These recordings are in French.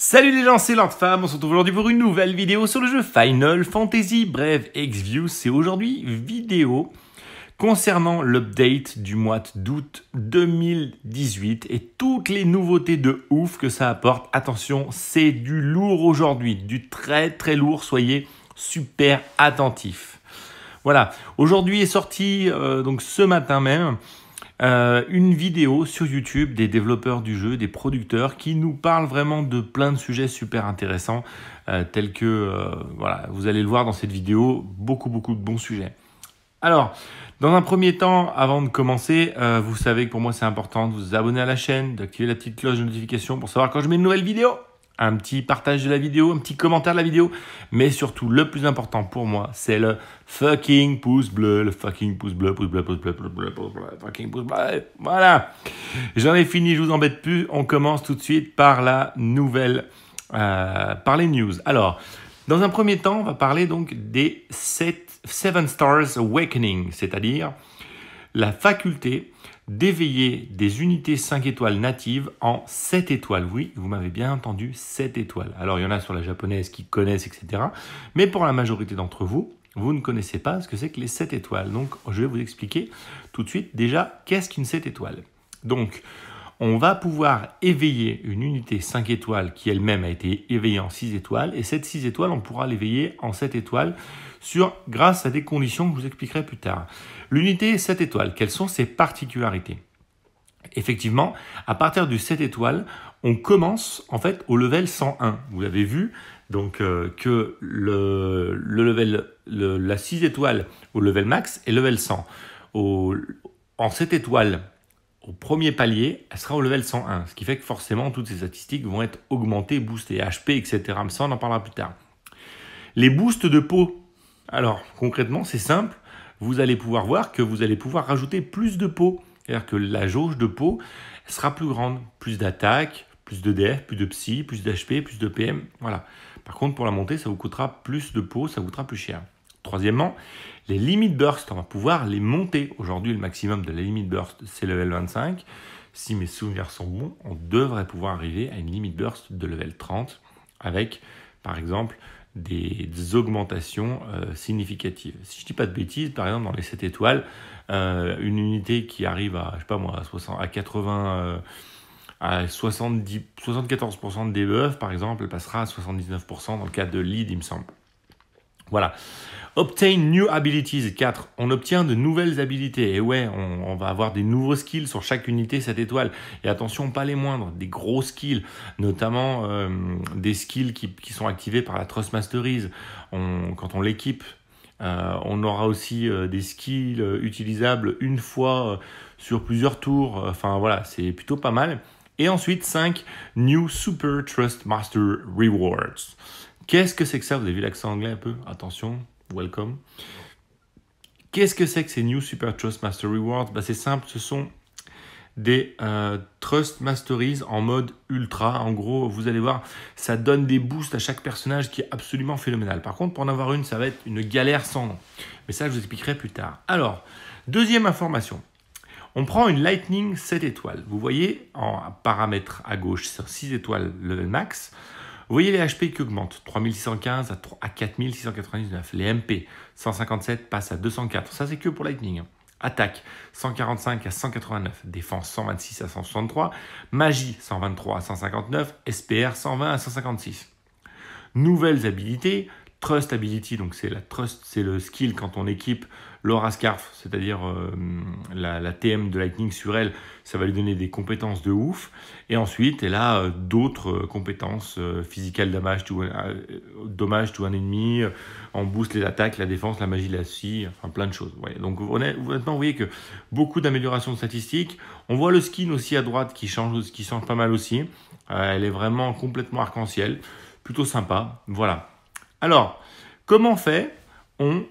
Salut les gens, c'est Femme, on se retrouve aujourd'hui pour une nouvelle vidéo sur le jeu Final Fantasy Bref X-View. C'est aujourd'hui vidéo concernant l'update du mois d'août 2018 et toutes les nouveautés de ouf que ça apporte. Attention, c'est du lourd aujourd'hui, du très très lourd, soyez super attentifs. Voilà, aujourd'hui est sorti euh, donc ce matin même euh, une vidéo sur YouTube des développeurs du jeu, des producteurs qui nous parlent vraiment de plein de sujets super intéressants, euh, tels que, euh, voilà, vous allez le voir dans cette vidéo, beaucoup, beaucoup de bons sujets. Alors, dans un premier temps, avant de commencer, vous savez que pour moi c'est important de vous abonner à la chaîne, d'activer la petite cloche de notification pour savoir quand je mets une nouvelle vidéo un petit partage de la vidéo, un petit commentaire de la vidéo. Mais surtout, le plus important pour moi, c'est le fucking pouce bleu, le fucking pouce bleu, pouce bleu, pouce bleu, pouce bleu, pouce bleu, fucking pouce bleu. Voilà. J'en ai fini, je vous embête plus. On commence tout de suite par la nouvelle, euh, par les news. Alors, dans un premier temps, on va parler donc des 7 Seven Stars Awakening, c'est-à-dire la faculté d'éveiller des unités 5 étoiles natives en 7 étoiles. Oui, vous m'avez bien entendu, 7 étoiles. Alors il y en a sur la japonaise qui connaissent, etc. Mais pour la majorité d'entre vous, vous ne connaissez pas ce que c'est que les 7 étoiles. Donc je vais vous expliquer tout de suite déjà qu'est-ce qu'une 7 étoiles. Donc on va pouvoir éveiller une unité 5 étoiles qui elle-même a été éveillée en 6 étoiles. Et cette 6 étoiles, on pourra l'éveiller en 7 étoiles sur, grâce à des conditions que je vous expliquerai plus tard. L'unité 7 étoiles. Quelles sont ses particularités Effectivement, à partir du 7 étoiles, on commence en fait au level 101. Vous l'avez vu, donc euh, que le, level, la 6 étoiles au level max est level 100. en 7 étoiles, au premier palier, elle sera au level 101, ce qui fait que forcément toutes ces statistiques vont être augmentées, boostées, HP, etc. Mais ça, on en parlera plus tard. Les boosts de peau. Alors, concrètement, c'est simple vous allez pouvoir voir que vous allez pouvoir rajouter plus de peau. C'est-à-dire que la jauge de peau sera plus grande, plus d'attaque, plus de DF, plus de psy, plus d'HP, plus de PM. Voilà. Par contre, pour la montée, ça vous coûtera plus de peau, ça vous coûtera plus cher. Troisièmement, les limites burst, on va pouvoir les monter. Aujourd'hui, le maximum de la limite burst, c'est level 25. Si mes souvenirs sont bons, on devrait pouvoir arriver à une limite burst de level 30 avec, par exemple, des, augmentations euh, significatives. Si je ne dis pas de bêtises, par exemple dans les 7 étoiles, euh, une unité qui arrive à, je sais pas à, 60, à 80 euh, à 70, 74% de debuff, par exemple, passera à 79% dans le cas de lead, il me semble. Voilà. Obtain new abilities 4. On obtient de nouvelles habilités. Et ouais, on, va avoir des nouveaux skills sur chaque unité cette étoile. Et attention, pas les moindres, des gros skills, notamment euh, des skills qui, sont activés par la Trust Masteries. quand on l'équipe, euh, on aura aussi euh, des skills utilisables une fois sur plusieurs tours. Enfin voilà, c'est plutôt pas mal. Et ensuite 5, New Super Trust Master Rewards. Qu'est-ce que c'est que ça Vous avez vu l'accent anglais un peu Attention, welcome. Qu'est-ce que c'est que ces New Super Trust Master Rewards bah, C'est simple, ce sont des euh, Trust Masteries en mode ultra. En gros, vous allez voir, ça donne des boosts à chaque personnage qui est absolument phénoménal. Par contre, pour en avoir une, ça va être une galère sans nom. Mais ça, je vous expliquerai plus tard. Alors, deuxième information. On prend une Lightning 7 étoiles. Vous voyez, en paramètre à gauche, sur 6 étoiles level max. Vous voyez les HP qui augmentent, 3615 à, 4699. Les MP, 157 passent à 204. Ça, c'est que pour Lightning. Hein. Attaque 145 à 189, défense 126 à 163, magie 123 à 159, SPR 120 à 156. Nouvelles habilités, Trust Ability, donc c'est la trust, c'est le skill quand on équipe Laura Scarf, c'est-à-dire euh, la, TM de Lightning sur elle, ça va lui donner des compétences de ouf. Et ensuite, elle a euh, d'autres euh, compétences physiques, damage dommage tout un ennemi, en boost les attaques, la défense, la magie, la scie, enfin plein de choses. Donc vous voyez que beaucoup d'améliorations statistiques. On voit le skin aussi à droite qui change, qui change pas mal aussi. elle est vraiment complètement arc-en-ciel, plutôt sympa. Voilà. Alors, comment fait on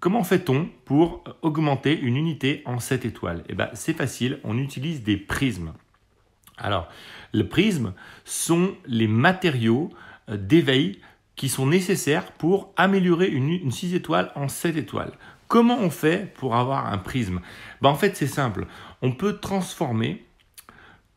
Comment fait-on pour augmenter une unité en 7 étoiles Eh ben, c'est facile, on utilise des prismes. Alors, les prismes sont les matériaux euh, d'éveil qui sont nécessaires pour améliorer une, 6 étoiles en 7 étoiles. Comment on fait pour avoir un prisme ben, En fait, c'est simple. On peut transformer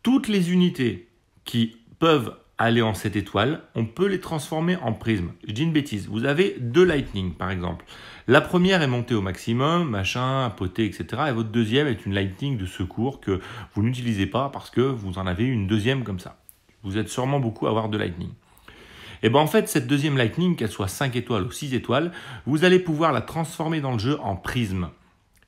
toutes les unités qui peuvent aller en 7 étoiles, on peut les transformer en prisme. Je dis une bêtise, vous avez deux lightning par exemple. La première est montée au maximum, machin, potée, etc. Et votre deuxième est une lightning de secours que vous n'utilisez pas parce que vous en avez une deuxième comme ça. Vous êtes sûrement beaucoup à avoir de lightning. Et eh bien en fait, cette deuxième lightning, qu'elle soit 5 étoiles ou 6 étoiles, vous allez pouvoir la transformer dans le jeu en prisme.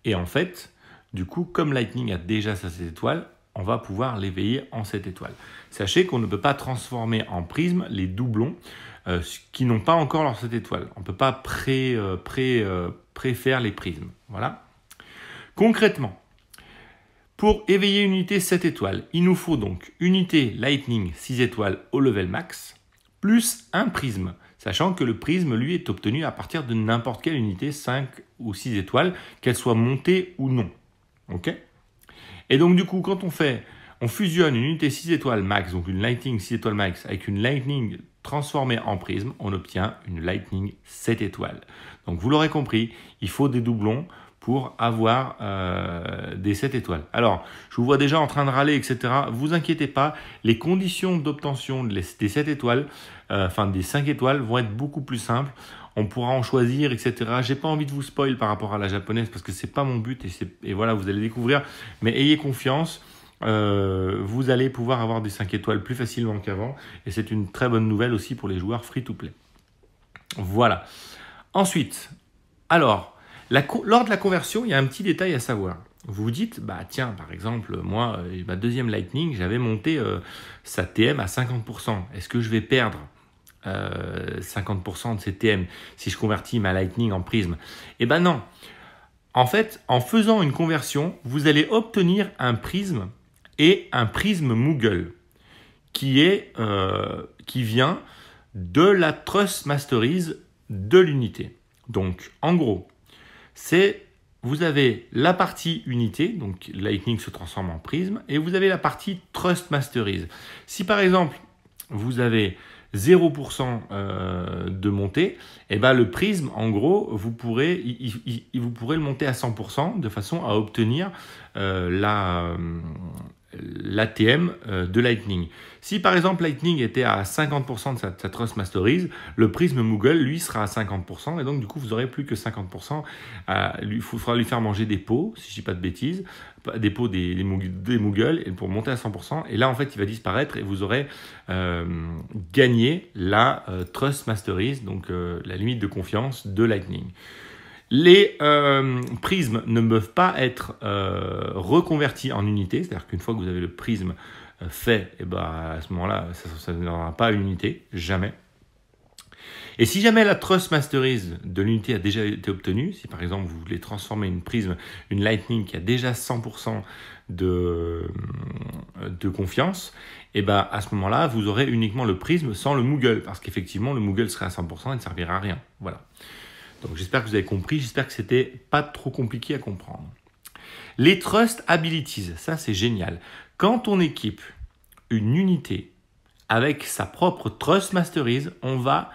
Et en fait, du coup, comme Lightning a déjà sa étoiles, on va pouvoir l'éveiller en cette étoile. Sachez qu'on ne peut pas transformer en prisme les doublons euh, qui n'ont pas encore leur 7 étoile. On ne peut pas pré, euh, pré, euh, les prismes. Voilà. Concrètement, pour éveiller une unité 7 étoiles, il nous faut donc unité Lightning 6 étoiles au level max, plus un prisme, sachant que le prisme, lui, est obtenu à partir de n'importe quelle unité 5 ou 6 étoiles, qu'elle soit montée ou non. ok et donc du coup, quand on fait, on fusionne une unité 6 étoiles max, donc une Lightning 6 étoiles max, avec une Lightning transformée en prisme, on obtient une Lightning 7 étoiles. Donc vous l'aurez compris, il faut des doublons pour avoir euh, des 7 étoiles. Alors, je vous vois déjà en train de râler, etc. Vous inquiétez pas, les conditions d'obtention des 7 étoiles, euh, enfin des 5 étoiles, vont être beaucoup plus simples on pourra en choisir, etc. J'ai pas envie de vous spoil par rapport à la japonaise parce que c'est pas mon but et, voilà, vous allez découvrir. Mais ayez confiance. Euh, vous allez pouvoir avoir des 5 étoiles plus facilement qu'avant. Et c'est une très bonne nouvelle aussi pour les joueurs free-to-play. Voilà. Ensuite, alors, lors de la conversion, il y a un petit détail à savoir. Vous vous dites, bah tiens, par exemple, moi, euh, ma deuxième Lightning, j'avais monté euh, sa TM à 50%. Est-ce que je vais perdre 50% euh, de CTM si je convertis ma Lightning en Prisme, Eh ben non. En fait, en faisant une conversion, vous allez obtenir un prisme et un prisme Moogle qui, est, euh, qui vient de la Trust Masteries de l'unité. Donc, en gros, c'est vous avez la partie unité, donc Lightning se transforme en prisme, et vous avez la partie Trust Masteries. Si par exemple, vous avez 0% euh, de montée, et eh ben le prisme, en gros, vous pourrez, vous pourrez le monter à 100% de façon à obtenir euh, la, euh, l'ATM euh, de Lightning. Si par exemple Lightning était à 50% de sa, Trust Masteries, le prisme Moogle, lui, sera à 50%, et donc du coup, vous aurez plus que 50%. Il faudra lui faire manger des pots, si je ne dis pas de bêtises, des pots des, Moogle, pour monter à 100%, et là, en fait, il va disparaître, et vous aurez euh, gagné la euh, Trust Masteries, donc la limite de confiance de Lightning. Les euh, prismes ne peuvent pas être euh, reconvertis en unité. c'est-à-dire qu'une fois que vous avez le prisme euh, fait, et eh ben, à ce moment-là, ça, ne donnera pas une unité, jamais. Et si jamais la Trust Masterize de l'unité a déjà été obtenue, si par exemple vous voulez transformer une prisme, une Lightning qui a déjà 100% de, confiance, et eh ben à ce moment-là, vous aurez uniquement le prisme sans le Moogle, parce qu'effectivement, le Moogle serait à 100% et ne servira à rien. Voilà. Donc j'espère que vous avez compris, j'espère que c'était pas trop compliqué à comprendre. Les Trust Abilities, ça c'est génial. Quand on équipe une unité avec sa propre Trust Masteries, on va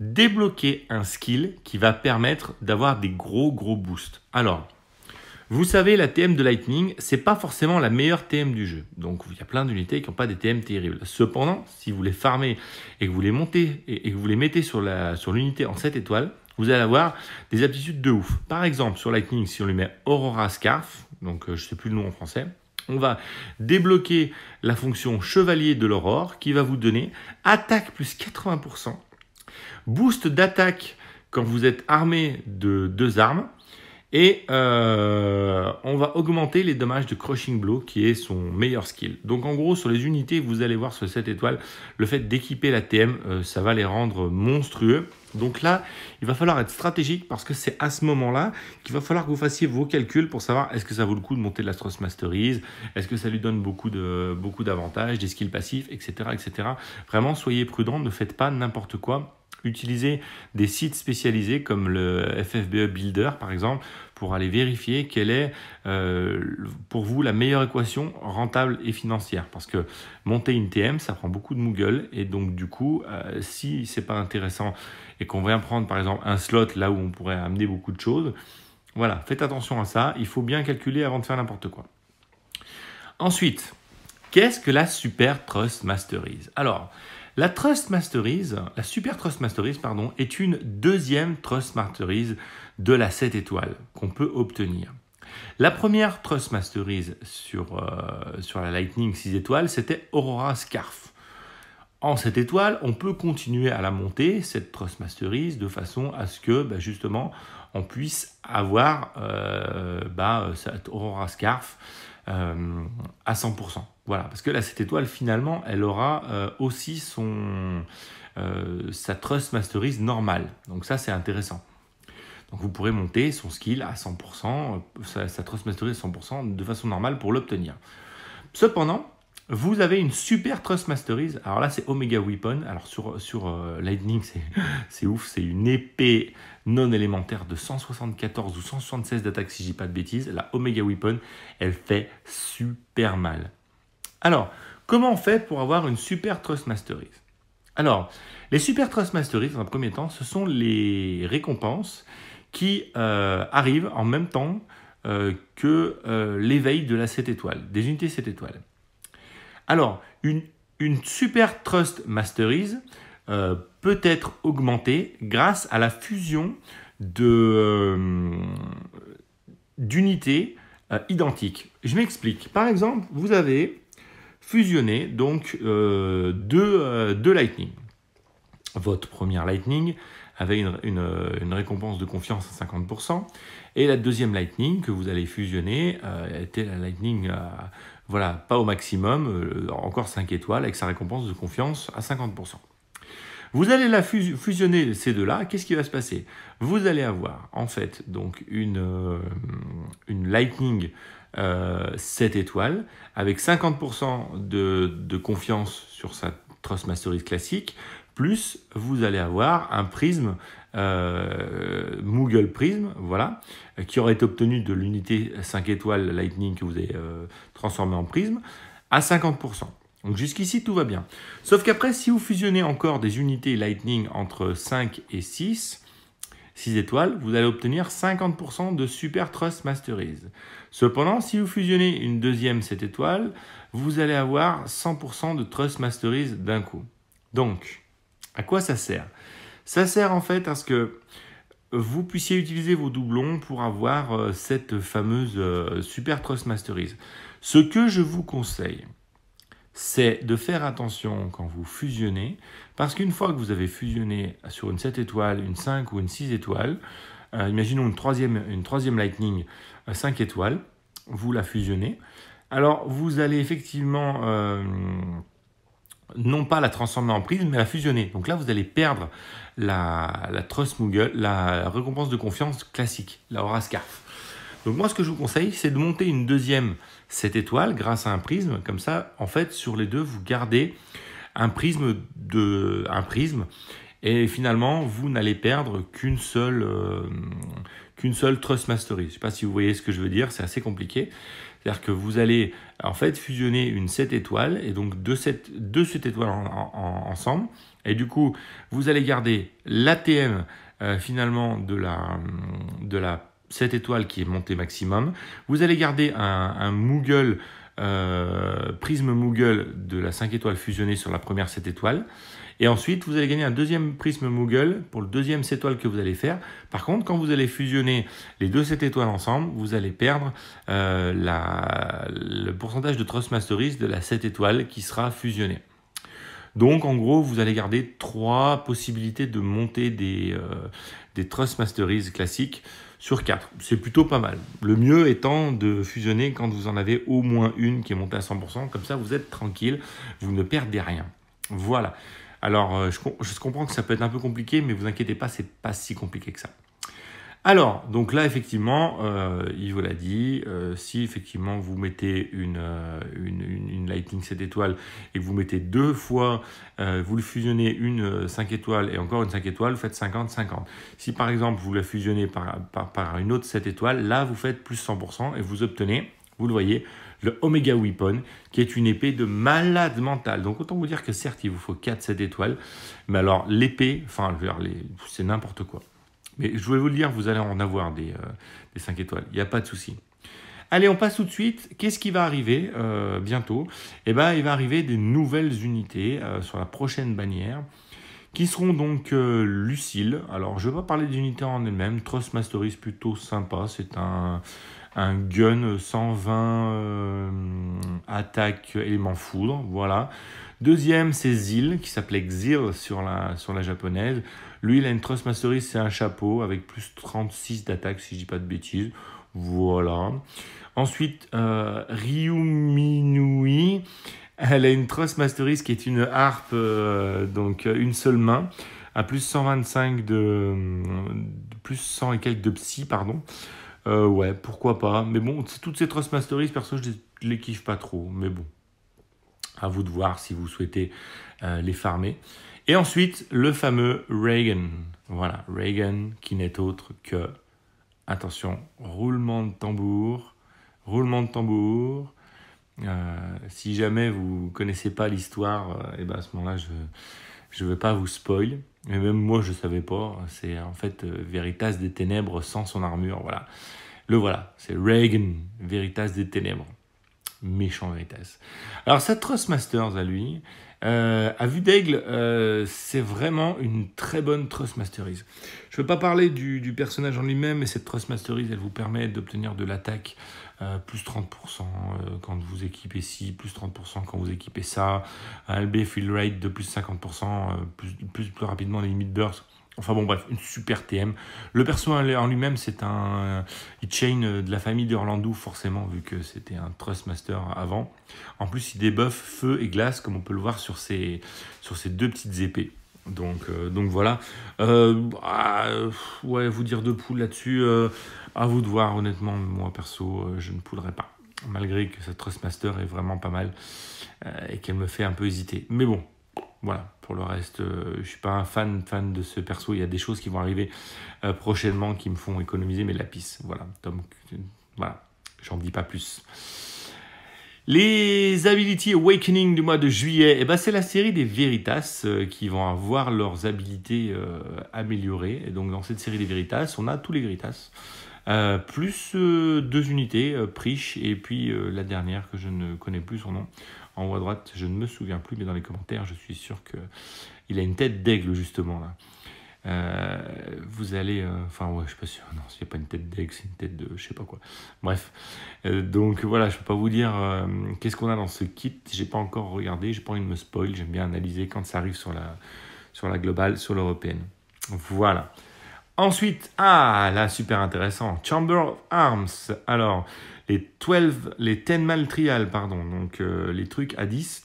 débloquer un skill qui va permettre d'avoir des gros gros boosts. Alors, vous savez, la TM de Lightning, c'est pas forcément la meilleure TM du jeu. Donc il y a plein d'unités qui n'ont pas des TM terribles. Cependant, si vous les farmez et que vous les montez et que vous les mettez sur l'unité sur en 7 étoiles, vous allez avoir des aptitudes de ouf. Par exemple, sur Lightning, si on lui met Aurora Scarf, donc euh, je ne sais plus le nom en français, on va débloquer la fonction chevalier de l'aurore qui va vous donner attaque plus 80%, boost d'attaque quand vous êtes armé de deux armes, et euh, on va augmenter les dommages de Crushing Blow, qui est son meilleur skill. Donc en gros, sur les unités, vous allez voir sur cette étoile, le fait d'équiper la TM, euh, ça va les rendre monstrueux. Donc là, il va falloir être stratégique parce que c'est à ce moment-là qu'il va falloir que vous fassiez vos calculs pour savoir est-ce que ça vaut le coup de monter de l'Astros Masteries, est-ce que ça lui donne beaucoup de beaucoup d'avantages, des skills passifs, etc., etc. Vraiment, soyez prudent, ne faites pas n'importe quoi utiliser des sites spécialisés comme le FFBE Builder par exemple pour aller vérifier quelle est euh, pour vous la meilleure équation rentable et financière parce que monter une TM ça prend beaucoup de Google et donc du coup euh, si c'est pas intéressant et qu'on vient prendre par exemple un slot là où on pourrait amener beaucoup de choses voilà faites attention à ça il faut bien calculer avant de faire n'importe quoi ensuite qu'est-ce que la Super Trust Masteries alors la Trust Masteries, la Super Trust Masteries, pardon, est une deuxième Trust Masteries de la 7 étoiles qu'on peut obtenir. La première Trust Masteries sur, euh, sur la Lightning 6 étoiles, c'était Aurora Scarf. En 7 étoiles, on peut continuer à la monter, cette Trust Masteries, de façon à ce que bah, justement on puisse avoir euh, bah, cette Aurora Scarf euh, à 100%. Voilà, parce que là, cette étoile, finalement, elle aura euh, aussi son, euh, sa Trust masterise normale. Donc ça, c'est intéressant. Donc vous pourrez monter son skill à 100%, sa, sa Trust Mastery à 100% de façon normale pour l'obtenir. Cependant, vous avez une super Trust Masteries. Alors là, c'est Omega Weapon. Alors sur, sur euh, Lightning, c'est ouf. C'est une épée non élémentaire de 174 ou 176 d'attaque, si je dis pas de bêtises. La Omega Weapon, elle fait super mal. Alors, comment on fait pour avoir une super Trust Masteries Alors, les super Trust Masteries, dans un premier temps, ce sont les récompenses qui euh, arrivent en même temps euh, que l'éveil de la 7 étoiles, des unités 7 étoiles. Alors, une, Super Trust Masteries euh, peut être augmentée grâce à la fusion euh, d'unités euh, identiques. Je m'explique. Par exemple, vous avez fusionné donc deux, deux Lightning. Votre première Lightning avec une, récompense de confiance à 50%. Et la deuxième Lightning que vous allez fusionner euh, était la Lightning, euh, voilà, pas au maximum, euh, encore 5 étoiles, avec sa récompense de confiance à 50%. Vous allez la fusionner ces deux-là, qu'est-ce qui va se passer Vous allez avoir en fait donc une, Lightning 7 étoiles avec 50% de, de confiance sur sa Trust Mastery classique, plus vous allez avoir un prisme euh, Moogle Google Prism, voilà, qui aurait été obtenu de l'unité 5 étoiles Lightning que vous avez euh, transformé en prisme à 50%. Donc jusqu'ici, tout va bien. Sauf qu'après, si vous fusionnez encore des unités Lightning entre 5 et 6, 6 étoiles, vous allez obtenir 50% de Super Trust Masteries. Cependant, si vous fusionnez une deuxième 7 étoiles, vous allez avoir 100% de Trust Masteries d'un coup. Donc, à quoi ça sert Ça sert en fait à ce que vous puissiez utiliser vos doublons pour avoir euh, cette fameuse euh, Super Trust Masteries. Ce que je vous conseille, c'est de faire attention quand vous fusionnez, parce qu'une fois que vous avez fusionné sur une 7 étoiles, une 5 ou une 6 étoiles, euh, imaginons une troisième, une troisième Lightning 5 étoiles, vous la fusionnez, alors vous allez effectivement non pas la transformer en prisme, mais la fusionner. Donc là, vous allez perdre la, Trust Moogle, la récompense de confiance classique, la Aura Donc moi, ce que je vous conseille, c'est de monter une deuxième cette étoile grâce à un prisme. Comme ça, en fait, sur les deux, vous gardez un prisme de un prisme et finalement, vous n'allez perdre qu'une seule euh, qu'une seule Trust Mastery. Je ne sais pas si vous voyez ce que je veux dire, c'est assez compliqué. C'est-à-dire que vous allez en fait fusionner une 7 étoiles et donc deux, 7, deux étoiles ensemble. Et du coup, vous allez garder l'ATM euh, finalement de la, de la 7 étoiles qui est montée maximum. Vous allez garder un, un Moogle, euh, Moogle de la 5 étoiles fusionnée sur la première 7 étoiles. Et ensuite, vous allez gagner un deuxième prisme Moogle pour le deuxième 7 étoiles que vous allez faire. Par contre, quand vous allez fusionner les deux 7 étoiles ensemble, vous allez perdre euh, la, le pourcentage de Trust Masteries de la 7 étoiles qui sera fusionnée. Donc en gros, vous allez garder trois possibilités de monter des, euh, des Trust Masteries classiques sur 4. C'est plutôt pas mal. Le mieux étant de fusionner quand vous en avez au moins une qui est montée à 100%. Comme ça, vous êtes tranquille, vous ne perdez rien. Voilà. Alors, euh, je, comprends que ça peut être un peu compliqué, mais vous inquiétez pas, c'est pas si compliqué que ça. Alors, donc là, effectivement, il euh, vous l'a dit, euh, si effectivement vous mettez une, une, Lightning 7 étoiles et vous mettez deux fois, vous le fusionnez une 5 étoiles et encore une 5 étoiles, vous faites 50-50. Si par exemple vous la fusionnez par, par une autre 7 étoiles, là vous faites plus 100% et vous obtenez, vous le voyez, le Omega Weapon, qui est une épée de malade mental. Donc autant vous dire que certes, il vous faut 4-7 étoiles, mais alors l'épée, enfin, c'est n'importe quoi. Mais je voulais vous le dire, vous allez en avoir des, 5 euh, étoiles, il n'y a pas de souci. Allez, on passe tout de suite. Qu'est-ce qui va arriver euh, bientôt Eh bien, il va arriver des nouvelles unités euh, sur la prochaine bannière qui seront donc Lucille. Alors, je ne vais pas parler d'unités en elles-mêmes. Trust Mastery, plutôt sympa. C'est un, un gun 120 attaques, euh, attaque élément foudre, voilà. Deuxième, c'est Zil, qui s'appelait Xil sur la, sur la japonaise. Lui, il a une mastery, c'est un chapeau, avec plus 36 d'attaque, si je dis pas de bêtises. Voilà. Ensuite, euh, Ryuminui, elle a une mastery qui est une harpe, euh, donc euh, une seule main, à plus 125 de, de... plus 100 et quelques de psy, pardon. Euh, ouais, pourquoi pas. Mais bon, toutes ces Trust Masteries, perso, je les kiffe pas trop. Mais bon, à vous de voir si vous souhaitez euh, les farmer. Et ensuite, le fameux Reagan. Voilà, Reagan qui n'est autre que, attention, roulement de tambour, roulement de tambour. Euh, si jamais vous connaissez pas l'histoire, et eh ben, à ce moment-là, je ne veux pas vous spoiler. Et même moi, je ne savais pas. C'est en fait euh, Veritas des Ténèbres sans son armure. Voilà. Le voilà. C'est Reagan, Veritas des Ténèbres. Méchant Veritas. Alors, sa Trust à lui, a euh, à vue d'aigle, euh, c'est vraiment une très bonne Trust Mastery. Je ne veux pas parler du, personnage en lui-même, mais cette Trust Mastery, elle vous permet d'obtenir de l'attaque euh, plus 30% quand vous équipez ci, plus 30% quand vous équipez ça, un LB fill rate de plus 50%, plus, rapidement les limites burst. Enfin bon, bref, une super TM. Le perso en lui-même, c'est un E-Chain euh, euh, de la famille d'Orlando, forcément, vu que c'était un Trustmaster avant. En plus, il débuffe feu et glace, comme on peut le voir sur ses, sur deux petites épées. Donc, euh, donc voilà. Ah, ouais, vous dire de poule là-dessus, à vous de voir, honnêtement, moi perso, je ne poulerai pas. Malgré que cette Trustmaster est vraiment pas mal et qu'elle me fait un peu hésiter. Mais bon, voilà, pour le reste, je euh, je suis pas un fan, fan de ce perso. Il y a des choses qui vont arriver euh, prochainement qui me font économiser mes lapis. Voilà, Tom, voilà, j'en dis pas plus. Les Ability Awakening du mois de juillet, et eh ben, c'est la série des Veritas euh, qui vont avoir leurs habilités améliorées. Et donc dans cette série des Veritas, on a tous les Veritas, plus deux unités, Prish et puis la dernière que je ne connais plus son nom en haut à droite, je ne me souviens plus, mais dans les commentaires, je suis sûr que il a une tête d'aigle justement là. Euh, vous allez, euh, enfin ouais, je suis pas sûr, non, n'est pas une tête d'aigle, c'est une tête de, je sais pas quoi. Bref, euh, donc voilà, je ne peux pas vous dire qu'est-ce qu'on a dans ce kit. Je n'ai pas encore regardé, Je n'ai pas envie de me spoil. J'aime bien analyser quand ça arrive sur la, sur la globale, sur l'européenne. Voilà. Ensuite, ah, là, super intéressant. Chamber of Arms. Alors, les 12, les 10 maltrials, pardon. Donc, euh, les trucs à 10.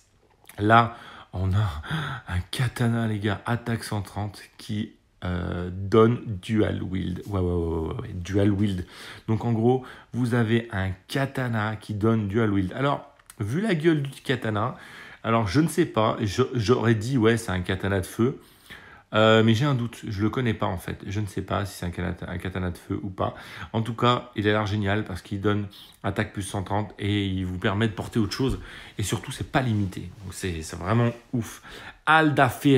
Là, on a un katana, les gars, attaque 130 qui euh, donne dual wield. Ouais, ouais, dual wield. Donc, en gros, vous avez un katana qui donne dual wield. Alors, vu la gueule du katana, alors je ne sais pas, j'aurais dit, ouais, c'est un katana de feu. Euh, mais j'ai un doute, je le connais pas en fait. Je ne sais pas si c'est un, katana de feu ou pas. En tout cas, il a l'air génial parce qu'il donne attaque plus 130 et il vous permet de porter autre chose. Et surtout, c'est pas limité. c'est vraiment ouf. Aldafir.